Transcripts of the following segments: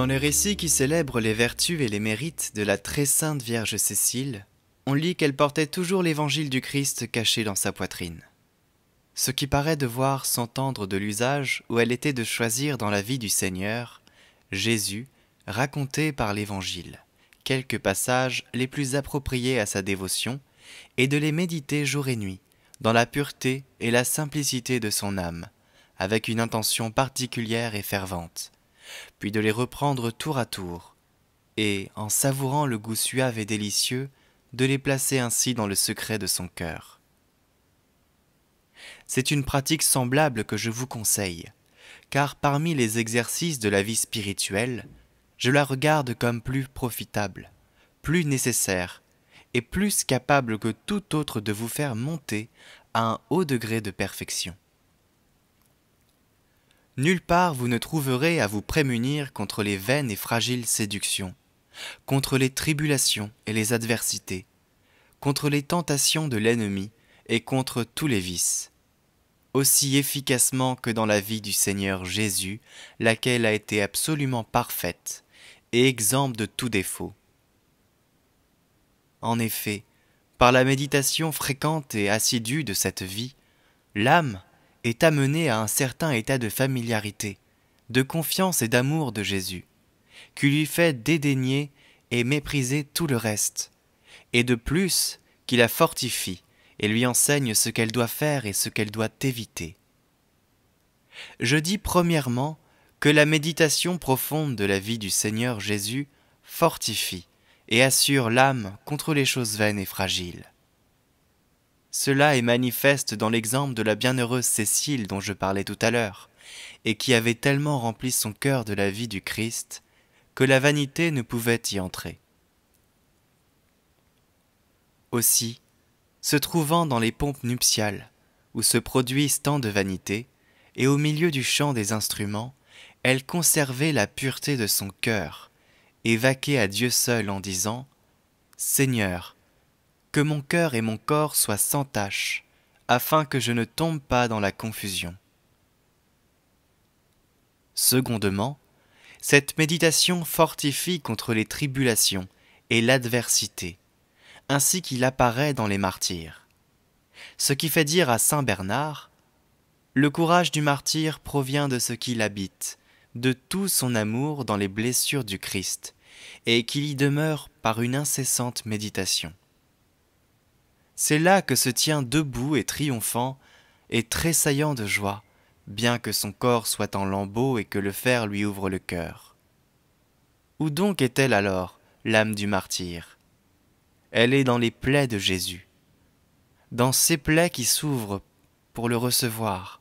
Dans le récit qui célèbre les vertus et les mérites de la très sainte Vierge Cécile, on lit qu'elle portait toujours l'évangile du Christ caché dans sa poitrine. Ce qui paraît devoir s'entendre de l'usage où elle était de choisir dans la vie du Seigneur, Jésus, raconté par l'Évangile, quelques passages les plus appropriés à sa dévotion, et de les méditer jour et nuit, dans la pureté et la simplicité de son âme, avec une intention particulière et fervente, puis de les reprendre tour à tour, et, en savourant le goût suave et délicieux, de les placer ainsi dans le secret de son cœur. C'est une pratique semblable que je vous conseille, car parmi les exercices de la vie spirituelle, je la regarde comme plus profitable, plus nécessaire, et plus capable que tout autre de vous faire monter à un haut degré de perfection. Nulle part vous ne trouverez à vous prémunir contre les vaines et fragiles séductions, contre les tribulations et les adversités, contre les tentations de l'ennemi et contre tous les vices. Aussi efficacement que dans la vie du Seigneur Jésus, laquelle a été absolument parfaite et exempte de tout défaut. En effet, par la méditation fréquente et assidue de cette vie, l'âme, est amené à un certain état de familiarité, de confiance et d'amour de Jésus, qui lui fait dédaigner et mépriser tout le reste, et de plus qui la fortifie et lui enseigne ce qu'elle doit faire et ce qu'elle doit éviter. Je dis premièrement que la méditation profonde de la vie du Seigneur Jésus fortifie et assure l'âme contre les choses vaines et fragiles. Cela est manifeste dans l'exemple de la bienheureuse Cécile dont je parlais tout à l'heure, et qui avait tellement rempli son cœur de la vie du Christ que la vanité ne pouvait y entrer. Aussi, se trouvant dans les pompes nuptiales, où se produisent tant de vanités, et au milieu du chant des instruments, elle conservait la pureté de son cœur, et vaquait à Dieu seul en disant Seigneur, que mon cœur et mon corps soient sans tache, afin que je ne tombe pas dans la confusion. Secondement, cette méditation fortifie contre les tribulations et l'adversité, ainsi qu'il apparaît dans les martyrs. Ce qui fait dire à Saint Bernard Le courage du martyr provient de ce qu'il habite, de tout son amour dans les blessures du Christ, et qu'il y demeure par une incessante méditation. C'est là que se tient debout et triomphant, et tressaillant de joie, bien que son corps soit en lambeaux et que le fer lui ouvre le cœur. Où donc est-elle alors, l'âme du martyr Elle est dans les plaies de Jésus, dans ces plaies qui s'ouvrent pour le recevoir.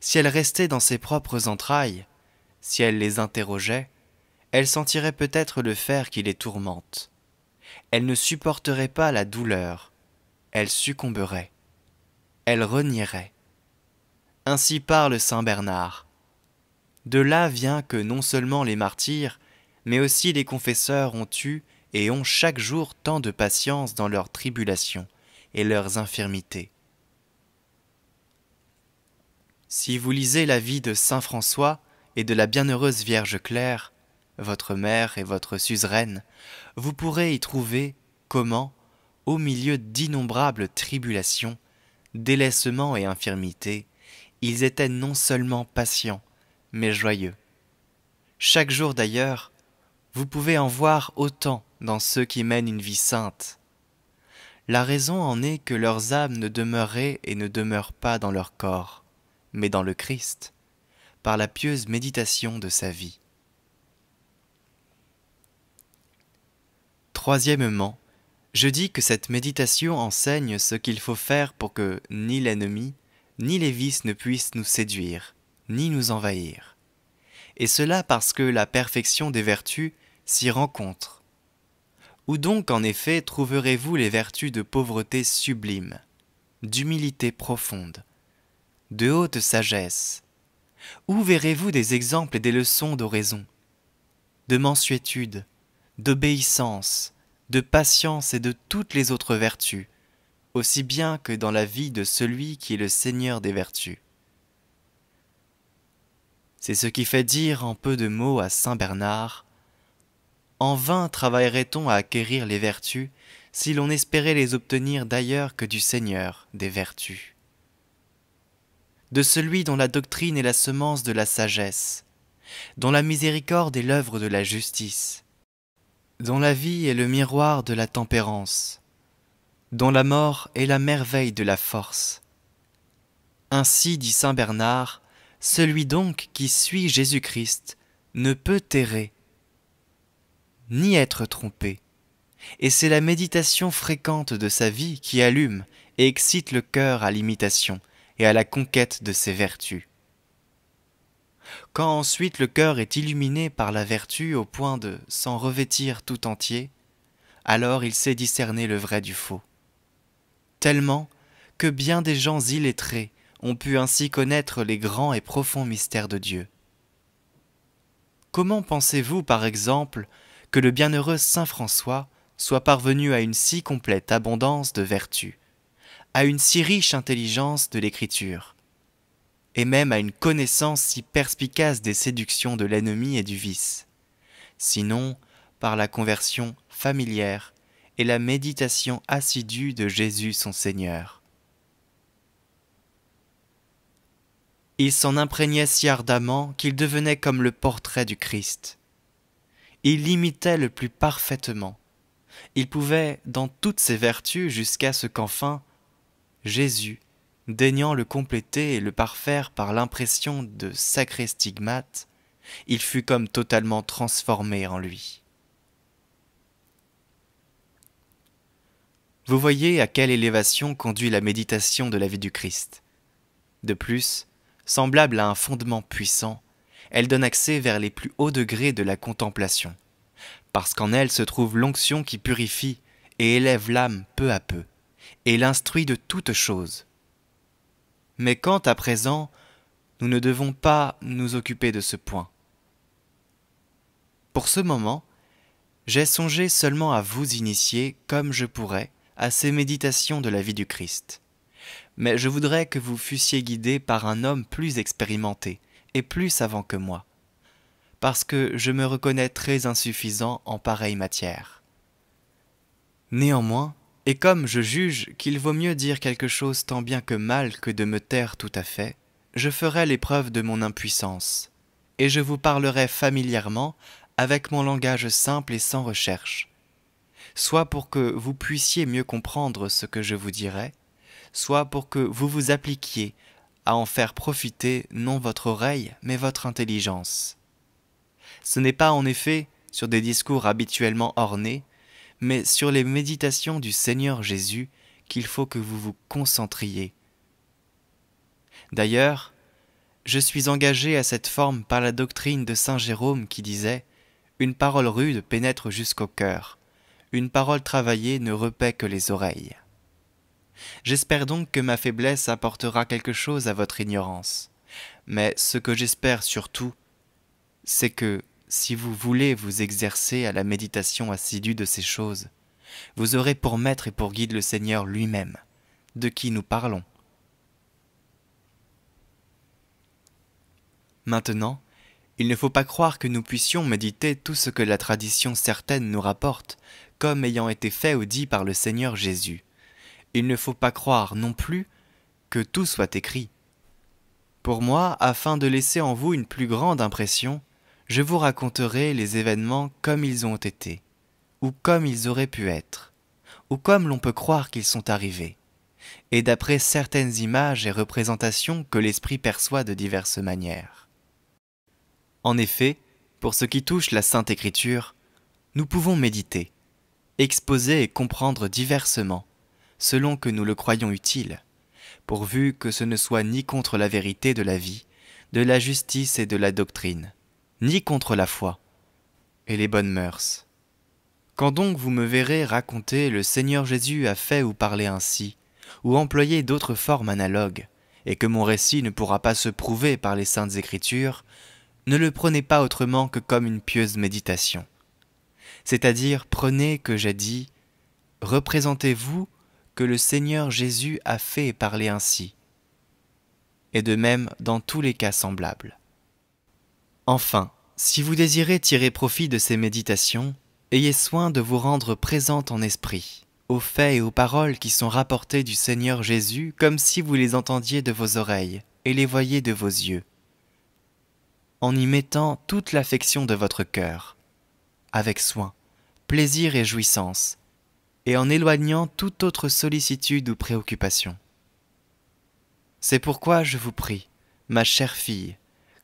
Si elle restait dans ses propres entrailles, si elle les interrogeait, elle sentirait peut-être le fer qui les tourmente elle ne supporterait pas la douleur, elle succomberait, elle renierait. Ainsi parle Saint Bernard. De là vient que non seulement les martyrs, mais aussi les confesseurs ont eu et ont chaque jour tant de patience dans leurs tribulations et leurs infirmités. Si vous lisez la vie de Saint François et de la Bienheureuse Vierge Claire, votre mère et votre suzeraine, vous pourrez y trouver comment, au milieu d'innombrables tribulations, délaissements et infirmités, ils étaient non seulement patients, mais joyeux. Chaque jour d'ailleurs, vous pouvez en voir autant dans ceux qui mènent une vie sainte. La raison en est que leurs âmes ne demeuraient et ne demeurent pas dans leur corps, mais dans le Christ, par la pieuse méditation de sa vie. Troisièmement, je dis que cette méditation enseigne ce qu'il faut faire pour que ni l'ennemi, ni les vices ne puissent nous séduire, ni nous envahir. Et cela parce que la perfection des vertus s'y rencontre. Où donc en effet trouverez-vous les vertus de pauvreté sublime, d'humilité profonde, de haute sagesse Où verrez-vous des exemples et des leçons d'oraison, de mansuétude, d'obéissance, de patience et de toutes les autres vertus, aussi bien que dans la vie de celui qui est le Seigneur des vertus. C'est ce qui fait dire en peu de mots à Saint Bernard En vain travaillerait-on à acquérir les vertus si l'on espérait les obtenir d'ailleurs que du Seigneur des vertus de celui dont la doctrine est la semence de la sagesse, dont la miséricorde est l'œuvre de la justice, dont la vie est le miroir de la tempérance, dont la mort est la merveille de la force. Ainsi dit Saint Bernard, celui donc qui suit Jésus-Christ ne peut errer, ni être trompé, et c'est la méditation fréquente de sa vie qui allume et excite le cœur à l'imitation et à la conquête de ses vertus. Quand ensuite le cœur est illuminé par la vertu au point de s'en revêtir tout entier, alors il sait discerner le vrai du faux. Tellement que bien des gens illettrés ont pu ainsi connaître les grands et profonds mystères de Dieu. Comment pensez-vous, par exemple, que le bienheureux Saint François soit parvenu à une si complète abondance de vertu, à une si riche intelligence de l'écriture, et même à une connaissance si perspicace des séductions de l'ennemi et du vice. Sinon, par la conversion familière et la méditation assidue de Jésus son Seigneur. Il s'en imprégnait si ardemment qu'il devenait comme le portrait du Christ. Il l'imitait le plus parfaitement. Il pouvait, dans toutes ses vertus, jusqu'à ce qu'enfin Jésus daignant le compléter et le parfaire par l'impression de sacré stigmate, il fut comme totalement transformé en lui. Vous voyez à quelle élévation conduit la méditation de la vie du Christ. De plus, semblable à un fondement puissant, elle donne accès vers les plus hauts degrés de la contemplation, parce qu'en elle se trouve l'onction qui purifie et élève l'âme peu à peu, et l'instruit de toutes choses, mais quant à présent, nous ne devons pas nous occuper de ce point. Pour ce moment, j'ai songé seulement à vous initier, comme je pourrais, à ces méditations de la vie du Christ. Mais je voudrais que vous fussiez guidés par un homme plus expérimenté et plus savant que moi, parce que je me reconnais très insuffisant en pareille matière. Néanmoins, et comme je juge qu'il vaut mieux dire quelque chose tant bien que mal que de me taire tout à fait, je ferai l'épreuve de mon impuissance, et je vous parlerai familièrement avec mon langage simple et sans recherche, soit pour que vous puissiez mieux comprendre ce que je vous dirai, soit pour que vous vous appliquiez à en faire profiter non votre oreille, mais votre intelligence. Ce n'est pas en effet sur des discours habituellement ornés mais sur les méditations du Seigneur Jésus qu'il faut que vous vous concentriez. D'ailleurs, je suis engagé à cette forme par la doctrine de Saint Jérôme qui disait Une parole rude pénètre jusqu'au cœur, une parole travaillée ne repaît que les oreilles. J'espère donc que ma faiblesse apportera quelque chose à votre ignorance. Mais ce que j'espère surtout, c'est que si vous voulez vous exercer à la méditation assidue de ces choses, vous aurez pour maître et pour guide le Seigneur lui-même, de qui nous parlons. Maintenant, il ne faut pas croire que nous puissions méditer tout ce que la tradition certaine nous rapporte, comme ayant été fait ou dit par le Seigneur Jésus. Il ne faut pas croire non plus que tout soit écrit. Pour moi, afin de laisser en vous une plus grande impression, je vous raconterai les événements comme ils ont été, ou comme ils auraient pu être, ou comme l'on peut croire qu'ils sont arrivés, et d'après certaines images et représentations que l'esprit perçoit de diverses manières. En effet, pour ce qui touche la Sainte Écriture, nous pouvons méditer, exposer et comprendre diversement, selon que nous le croyons utile, pourvu que ce ne soit ni contre la vérité de la vie, de la justice et de la doctrine, ni contre la foi et les bonnes mœurs. Quand donc vous me verrez raconter le Seigneur Jésus a fait ou parlé ainsi, ou employer d'autres formes analogues, et que mon récit ne pourra pas se prouver par les saintes écritures, ne le prenez pas autrement que comme une pieuse méditation. C'est-à-dire prenez que j'ai dit, représentez-vous que le Seigneur Jésus a fait et parlé ainsi, et de même dans tous les cas semblables. Enfin, si vous désirez tirer profit de ces méditations, ayez soin de vous rendre présente en esprit aux faits et aux paroles qui sont rapportées du Seigneur Jésus comme si vous les entendiez de vos oreilles et les voyiez de vos yeux, en y mettant toute l'affection de votre cœur, avec soin, plaisir et jouissance, et en éloignant toute autre sollicitude ou préoccupation. C'est pourquoi je vous prie, ma chère fille,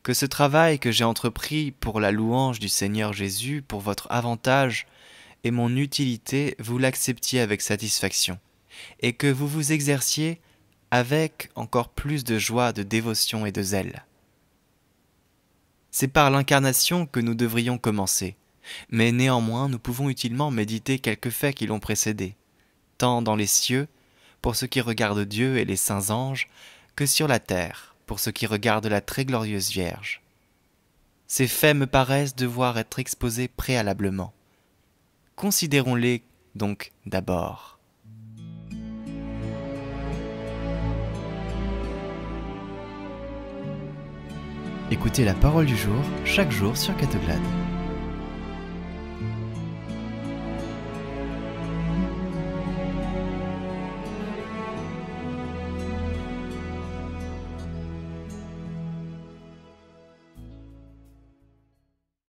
que ce travail que j'ai entrepris pour la louange du Seigneur Jésus, pour votre avantage et mon utilité, vous l'acceptiez avec satisfaction, et que vous vous exerciez avec encore plus de joie, de dévotion et de zèle. C'est par l'incarnation que nous devrions commencer, mais néanmoins nous pouvons utilement méditer quelques faits qui l'ont précédé, tant dans les cieux, pour ce qui regarde Dieu et les saints anges, que sur la terre pour ce qui regarde la très glorieuse Vierge. Ces faits me paraissent devoir être exposés préalablement. Considérons-les donc d'abord. Écoutez la parole du jour chaque jour sur Catoglade.